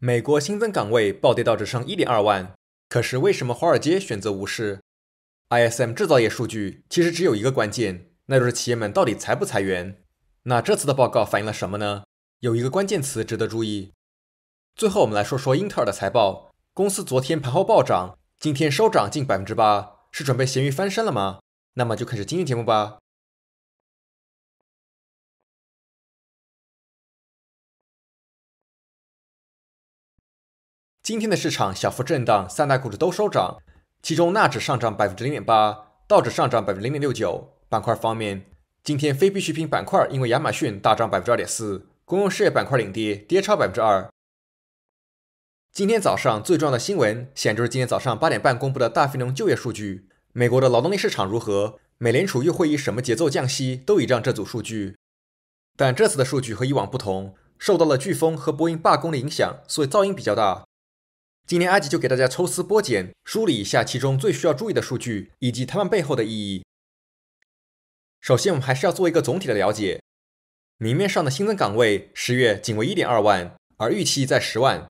美国新增岗位暴跌到只剩一点二万，可是为什么华尔街选择无视？ISM 制造业数据其实只有一个关键，那就是企业们到底裁不裁员？那这次的报告反映了什么呢？有一个关键词值得注意。最后我们来说说英特尔的财报，公司昨天盘后暴涨，今天收涨近百分之八，是准备咸鱼翻身了吗？那么就开始今天节目吧。今天的市场小幅震荡，三大股指都收涨，其中纳指上涨百分之零点八，道指上涨百分之零点六九。板块方面，今天非必需品板块因为亚马逊大涨百分之二点四，公用事业板块领跌，跌超百分之二。今天早上最重要的新闻，显然是今天早上八点半公布的大非农就业数据。美国的劳动力市场如何，美联储又会以什么节奏降息，都倚仗这组数据。但这次的数据和以往不同，受到了飓风和波音罢工的影响，所以噪音比较大。今天阿吉就给大家抽丝剥茧，梳理一下其中最需要注意的数据以及它们背后的意义。首先，我们还是要做一个总体的了解。明面上的新增岗位，十月仅为1.2万，而预期在10万。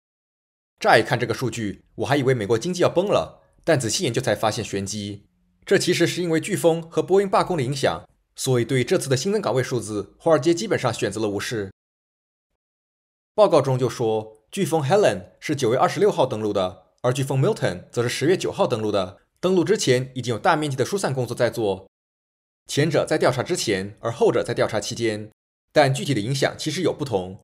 乍一看这个数据，我还以为美国经济要崩了，但仔细研究才发现玄机。这其实是因为飓风和波音罢工的影响，所以对这次的新增岗位数字，华尔街基本上选择了无视。报告中就说。飓风 Helen 是九月二十六号登陆的，而飓风 Milton 则是十月九号登陆的。登陆之前已经有大面积的疏散工作在做，前者在调查之前，而后者在调查期间。但具体的影响其实有不同。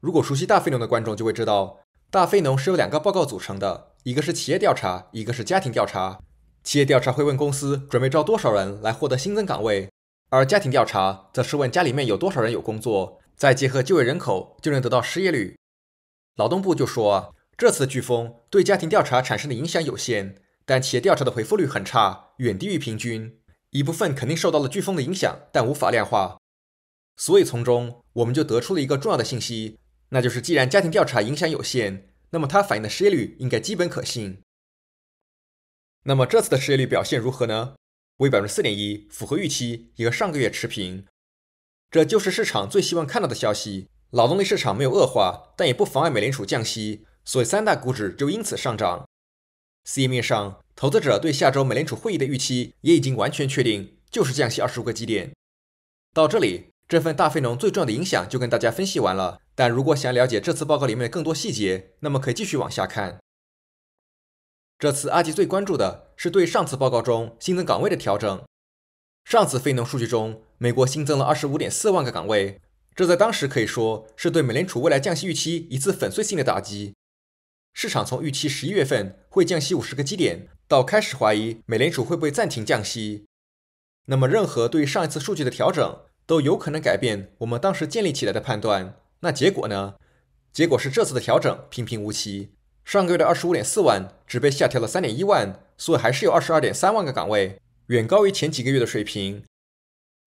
如果熟悉大非农的观众就会知道，大非农是由两个报告组成的，一个是企业调查，一个是家庭调查。企业调查会问公司准备招多少人来获得新增岗位，而家庭调查则是问家里面有多少人有工作，再结合就业人口就能得到失业率。劳动部就说，这次飓风对家庭调查产生的影响有限，但企业调查的回复率很差，远低于平均。一部分肯定受到了飓风的影响，但无法量化。所以从中我们就得出了一个重要的信息，那就是既然家庭调查影响有限，那么它反映的失业率应该基本可信。那么这次的失业率表现如何呢？为百分之四点一，符合预期，也和上个月持平。这就是市场最希望看到的消息。劳动力市场没有恶化，但也不妨碍美联储降息，所以三大股指就因此上涨。C 面上，投资者对下周美联储会议的预期也已经完全确定，就是降息二十五个基点。到这里，这份大非农最重要的影响就跟大家分析完了。但如果想了解这次报告里面的更多细节，那么可以继续往下看。这次阿吉最关注的是对上次报告中新增岗位的调整。上次非农数据中，美国新增了二十五点四万个岗位。这在当时可以说是对美联储未来降息预期一次粉碎性的打击。市场从预期十一月份会降息五十个基点，到开始怀疑美联储会不会暂停降息。那么，任何对上一次数据的调整都有可能改变我们当时建立起来的判断。那结果呢？结果是这次的调整平平无奇，上个月的二十五点四万只被下调了三点一万，所以还是有二十二点三万个岗位，远高于前几个月的水平。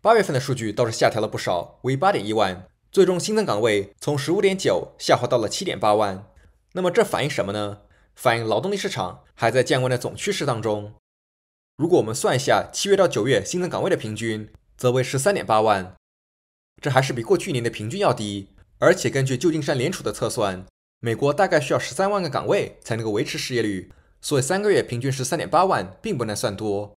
八月份的数据倒是下调了不少，为八点一万，最终新增岗位从十五点九下滑到了七点八万。那么这反映什么呢？反映劳动力市场还在降温的总趋势当中。如果我们算一下七月到九月新增岗位的平均，则为十三点八万，这还是比过去一年的平均要低。而且根据旧金山联储的测算，美国大概需要十三万个岗位才能够维持失业率，所以三个月平均十三点八万并不能算多。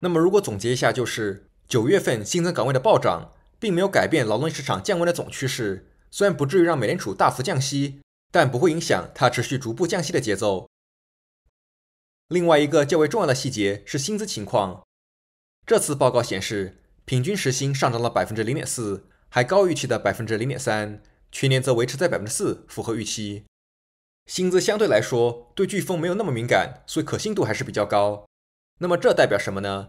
那么如果总结一下就是。九月份新增岗位的暴涨，并没有改变劳动力市场降温的总趋势。虽然不至于让美联储大幅降息，但不会影响它持续逐步降息的节奏。另外一个较为重要的细节是薪资情况。这次报告显示，平均时薪上涨了百分之零点四，还高于预期的百分之零点三，全年则维持在百分之四，符合预期。薪资相对来说对飓风没有那么敏感，所以可信度还是比较高。那么这代表什么呢？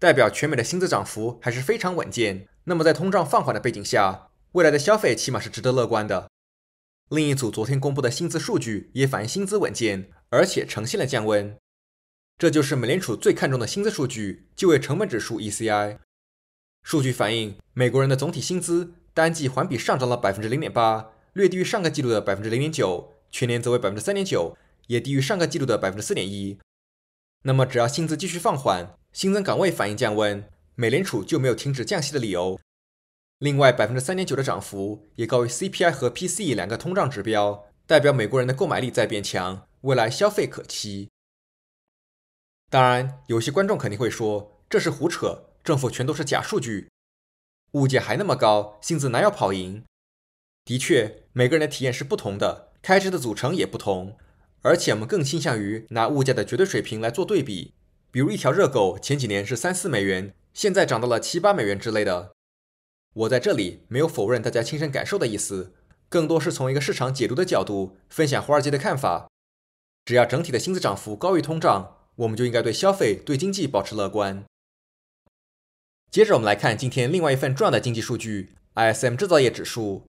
代表全美的薪资涨幅还是非常稳健。那么在通胀放缓的背景下，未来的消费起码是值得乐观的。另一组昨天公布的薪资数据也反映薪资稳健，而且呈现了降温。这就是美联储最看重的薪资数据，就业成本指数 ECI。数据反映美国人的总体薪资单季环比上涨了百分之零点八，略低于上个季度的百分之零点九，全年则为百分之三点九，也低于上个季度的百分之四点一。那么，只要薪资继续放缓，新增岗位反应降温，美联储就没有停止降息的理由。另外，百分之三点九的涨幅也高于 CPI 和 PCE 两个通胀指标，代表美国人的购买力在变强，未来消费可期。当然，有些观众肯定会说这是胡扯，政府全都是假数据，物价还那么高，薪资哪要跑赢？的确，每个人的体验是不同的，开支的组成也不同。而且我们更倾向于拿物价的绝对水平来做对比，比如一条热狗前几年是三四美元，现在涨到了七八美元之类的。我在这里没有否认大家亲身感受的意思，更多是从一个市场解读的角度分享华尔街的看法。只要整体的薪资涨幅高于通胀，我们就应该对消费、对经济保持乐观。接着我们来看今天另外一份重要的经济数据 ——ISM 制造业指数。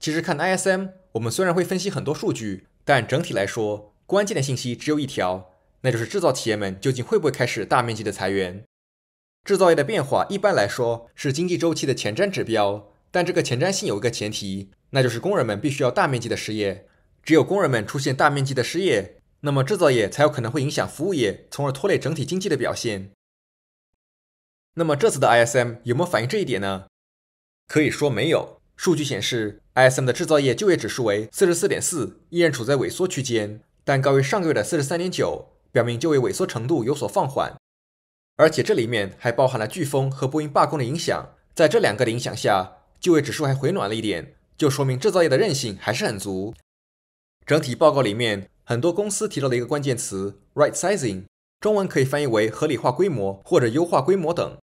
其实看 ISM，我们虽然会分析很多数据。但整体来说，关键的信息只有一条，那就是制造企业们究竟会不会开始大面积的裁员。制造业的变化一般来说是经济周期的前瞻指标，但这个前瞻性有一个前提，那就是工人们必须要大面积的失业。只有工人们出现大面积的失业，那么制造业才有可能会影响服务业，从而拖累整体经济的表现。那么这次的 ISM 有没有反映这一点呢？可以说没有。数据显示。ISM 的制造业就业指数为四十四点四，依然处在萎缩区间，但高于上个月的四十三点九，表明就业萎缩程度有所放缓。而且这里面还包含了飓风和波音罢工的影响，在这两个的影响下，就业指数还回暖了一点，就说明制造业的韧性还是很足。整体报告里面，很多公司提到的一个关键词 “right-sizing”，中文可以翻译为合理化规模或者优化规模等，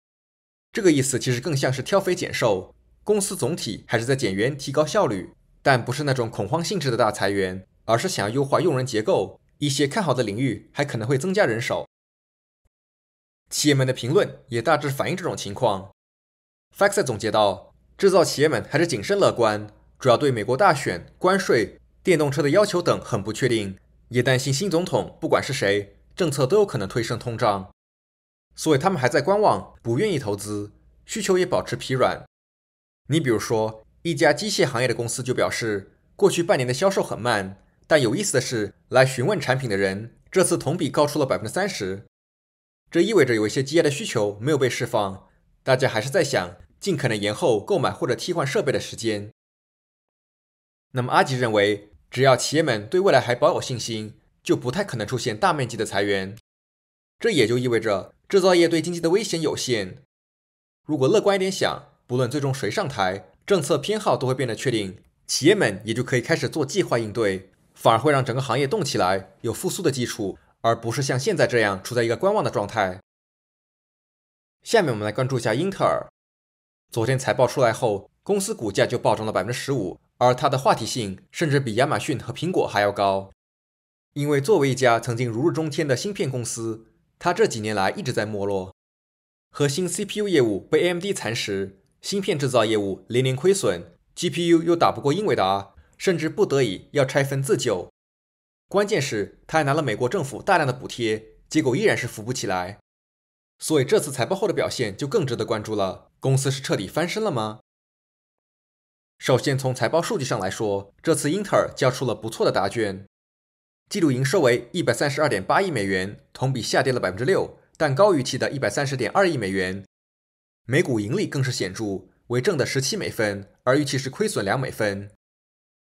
这个意思其实更像是挑肥拣瘦。公司总体还是在减员、提高效率，但不是那种恐慌性质的大裁员，而是想要优化用人结构。一些看好的领域还可能会增加人手。企业们的评论也大致反映这种情况。f a c t 总结道：“制造企业们还是谨慎乐观，主要对美国大选、关税、电动车的要求等很不确定，也担心新总统不管是谁，政策都有可能推升通胀，所以他们还在观望，不愿意投资，需求也保持疲软。你比如说，一家机械行业的公司就表示，过去半年的销售很慢，但有意思的是，来询问产品的人这次同比高出了百分之三十。这意味着有一些积压的需求没有被释放，大家还是在想尽可能延后购买或者替换设备的时间。那么阿吉认为，只要企业们对未来还保有信心，就不太可能出现大面积的裁员。这也就意味着制造业对经济的危险有限。如果乐观一点想。不论最终谁上台，政策偏好都会变得确定，企业们也就可以开始做计划应对，反而会让整个行业动起来，有复苏的基础，而不是像现在这样处在一个观望的状态。下面我们来关注一下英特尔。昨天财报出来后，公司股价就暴涨了百分之十五，而它的话题性甚至比亚马逊和苹果还要高，因为作为一家曾经如日中天的芯片公司，它这几年来一直在没落，核心 CPU 业务被 AMD 蚕食。芯片制造业务连连亏损，GPU 又打不过英伟达，甚至不得已要拆分自救。关键是他还拿了美国政府大量的补贴，结果依然是扶不起来。所以这次财报后的表现就更值得关注了。公司是彻底翻身了吗？首先从财报数据上来说，这次英特尔交出了不错的答卷，季度营收为一百三十二点八亿美元，同比下跌了百分之六，但高于预期的一百三十点二亿美元。每股盈利更是显著，为正的十七美分，而预期是亏损两美分。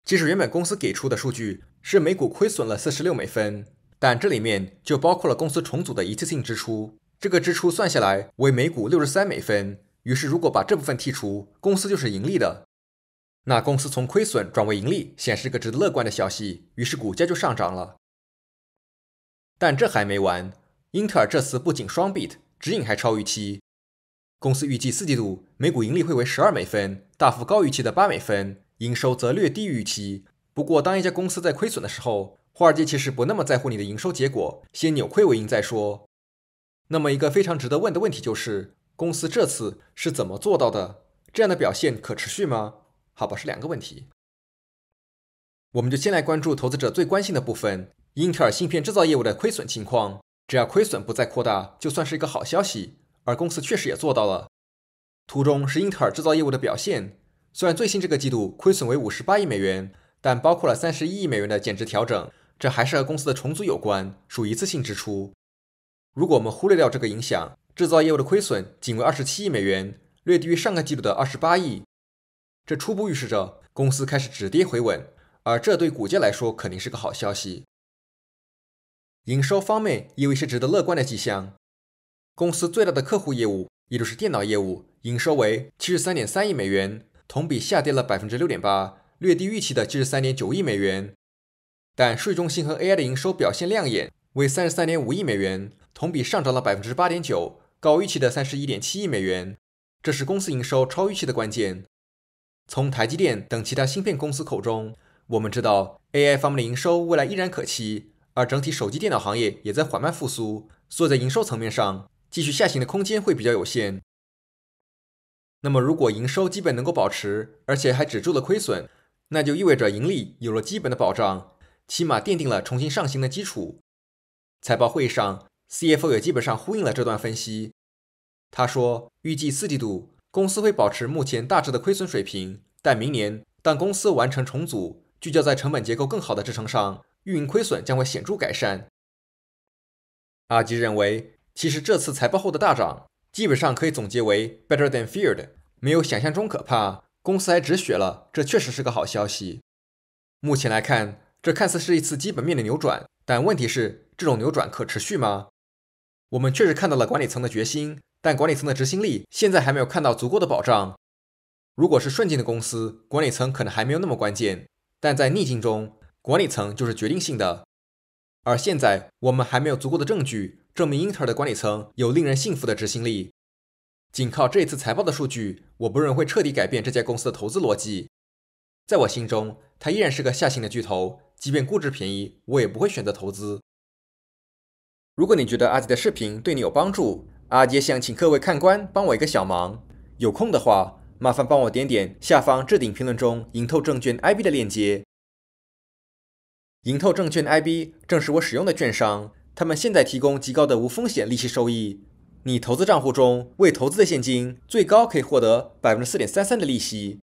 即使原本公司给出的数据是每股亏损了四十六美分，但这里面就包括了公司重组的一次性支出，这个支出算下来为每股六十三美分。于是，如果把这部分剔除，公司就是盈利的。那公司从亏损转为盈利，显示个值得乐观的消息，于是股价就上涨了。但这还没完，英特尔这次不仅双 beat，指引还超预期。公司预计四季度每股盈利会为十二美分，大幅高于预期的八美分，营收则略低于预期。不过，当一家公司在亏损的时候，华尔街其实不那么在乎你的营收结果，先扭亏为盈再说。那么，一个非常值得问的问题就是，公司这次是怎么做到的？这样的表现可持续吗？好吧，是两个问题，我们就先来关注投资者最关心的部分——英特尔芯片制造业务的亏损情况。只要亏损不再扩大，就算是一个好消息。而公司确实也做到了。图中是英特尔制造业务的表现，虽然最新这个季度亏损为五十八亿美元，但包括了三十一亿美元的减值调整，这还是和公司的重组有关，属一次性支出。如果我们忽略掉这个影响，制造业务的亏损仅为二十七亿美元，略低于上个季度的二十八亿。这初步预示着公司开始止跌回稳，而这对股价来说肯定是个好消息。营收方面也有一些值得乐观的迹象。公司最大的客户业务，也就是电脑业务，营收为七十三点三亿美元，同比下跌了百分之六点八，略低预期的七十三点九亿美元。但数据中心和 AI 的营收表现亮眼，为三十三点五亿美元，同比上涨了百分之八点九，高预期的三十一点七亿美元。这是公司营收超预期的关键。从台积电等其他芯片公司口中，我们知道 AI 方面的营收未来依然可期，而整体手机、电脑行业也在缓慢复苏，所以在营收层面上。继续下行的空间会比较有限。那么，如果营收基本能够保持，而且还止住了亏损，那就意味着盈利有了基本的保障，起码奠定了重新上行的基础。财报会上，CFO 也基本上呼应了这段分析。他说，预计四季度公司会保持目前大致的亏损水平，但明年，当公司完成重组，聚焦在成本结构更好的支撑上，运营亏损将会显著改善。阿吉认为。其实这次财报后的大涨，基本上可以总结为 better than feared，没有想象中可怕，公司还止血了，这确实是个好消息。目前来看，这看似是一次基本面的扭转，但问题是，这种扭转可持续吗？我们确实看到了管理层的决心，但管理层的执行力现在还没有看到足够的保障。如果是顺境的公司，管理层可能还没有那么关键，但在逆境中，管理层就是决定性的。而现在，我们还没有足够的证据。证明英特尔的管理层有令人信服的执行力。仅靠这次财报的数据，我不认为会彻底改变这家公司的投资逻辑。在我心中，它依然是个下行的巨头，即便估值便宜，我也不会选择投资。如果你觉得阿杰的视频对你有帮助，阿杰想请各位看官帮我一个小忙：有空的话，麻烦帮我点点下方置顶评论中盈透证券 IB 的链接。盈透证券 IB 正是我使用的券商。他们现在提供极高的无风险利息收益，你投资账户中未投资的现金最高可以获得百分之四点三三的利息。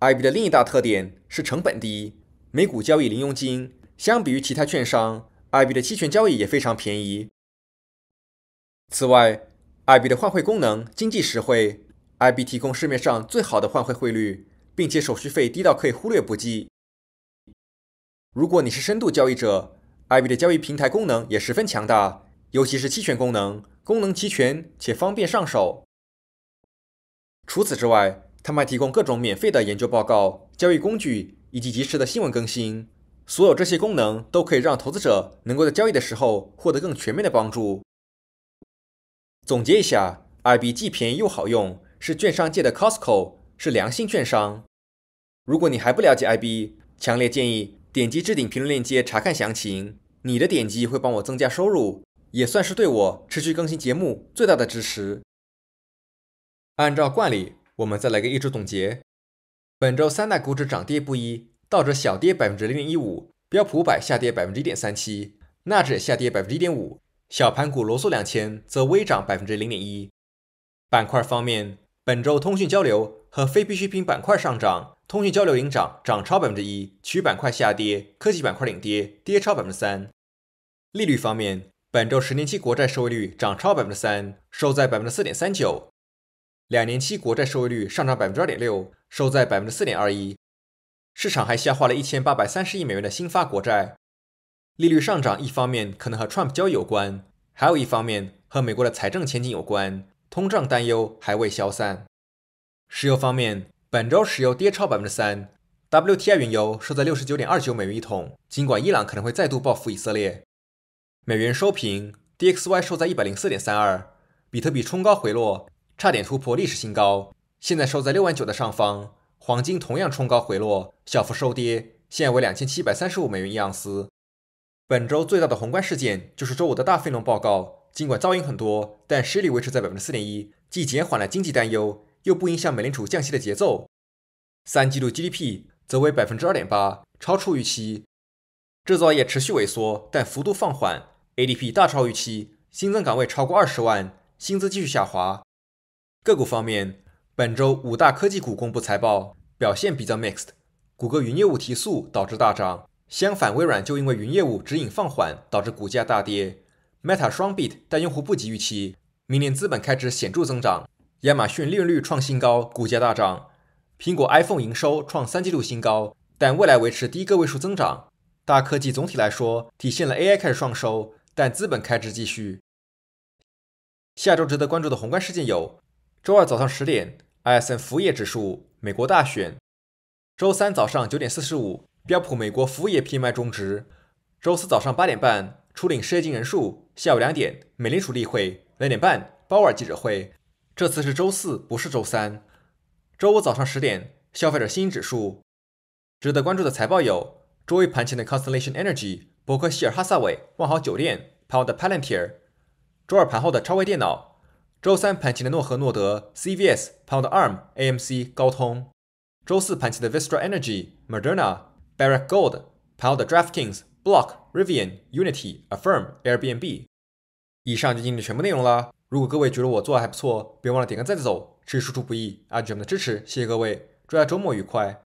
IB 的另一大特点是成本低，每股交易零佣金，相比于其他券商，IB 的期权交易也非常便宜。此外，IB 的换汇功能经济实惠，IB 提供市面上最好的换汇汇率，并且手续费低到可以忽略不计。如果你是深度交易者，iB 的交易平台功能也十分强大，尤其是期权功能，功能齐全且方便上手。除此之外，他们还提供各种免费的研究报告、交易工具以及及时的新闻更新。所有这些功能都可以让投资者能够在交易的时候获得更全面的帮助。总结一下，iB 既便宜又好用，是券商界的 Costco，是良心券商。如果你还不了解 iB，强烈建议点击置顶评论链接查看详情。你的点击会帮我增加收入，也算是对我持续更新节目最大的支持。按照惯例，我们再来个一周总结。本周三大股指涨跌不一，道指小跌百分之零点一五，标普五百下跌百分之一点三七，纳指也下跌百分之一点五，小盘股罗素两千则微涨百分之零点一。板块方面，本周通讯交流。和非必需品板块上涨，通讯交流引涨，涨超百分之一；，其余板块下跌，科技板块领跌，跌超百分之三。利率方面，本周十年期国债收益率涨超百分之三，收在百分之四点三九；，两年期国债收益率上涨百分之二点六，收在百分之四点二一。市场还消化了一千八百三十亿美元的新发国债，利率上涨一方面可能和 Trump 交有关，还有一方面和美国的财政前景有关，通胀担忧还未消散。石油方面，本周石油跌超百分之三，WTI 原油收在六十九点二九美元一桶。尽管伊朗可能会再度报复以色列，美元收平，DXY 收在一百零四点三二。比特币冲高回落，差点突破历史新高，现在收在六万九的上方。黄金同样冲高回落，小幅收跌，现为两千七百三十五美元一盎司。本周最大的宏观事件就是周五的大非农报告，尽管噪音很多，但失利维持在百分之四点一，既减缓了经济担忧。又不影响美联储降息的节奏。三季度 GDP 则为百分之二点八，超出预期。制造业持续萎缩，但幅度放缓。ADP 大超预期，新增岗位超过二十万，薪资继续下滑。个股方面，本周五大科技股公布财报，表现比较 mixed。谷歌云业务提速导致大涨，相反微软就因为云业务指引放缓导致股价大跌。Meta 双 bit 但用户不及预期，明年资本开支显著增长。亚马逊利润率创新高，股价大涨。苹果 iPhone 营收创三季度新高，但未来维持低个位数增长。大科技总体来说体现了 AI 开始创收，但资本开支继续。下周值得关注的宏观事件有：周二早上十点，i s m 服务业指数；美国大选；周三早上九点四十五，标普美国服务业 p m i 中值；周四早上八点半，初领失业金人数；下午两点，美联储例会；两点半，鲍威尔记者会。这次是周四，不是周三。周五早上十点，消费者信心指数。值得关注的财报有：周一盘前的 Constellation Energy、伯克希尔哈萨韦、万豪酒店；p o e 后的 Palantir；周二盘后的超威电脑；周三盘前的诺和诺德、CVS；p o 盘后的 ARM、AMC、高通；周四盘前的 Vistra Energy、Moderna、Barrick Gold；p 盘后的 DraftKings、Block、Rivian、Unity、Affirm、Airbnb。以上就今天的全部内容了。如果各位觉得我做的还不错，别忘了点个赞再走。知识输出不易，阿卷的支持，谢谢各位。祝大家周末愉快！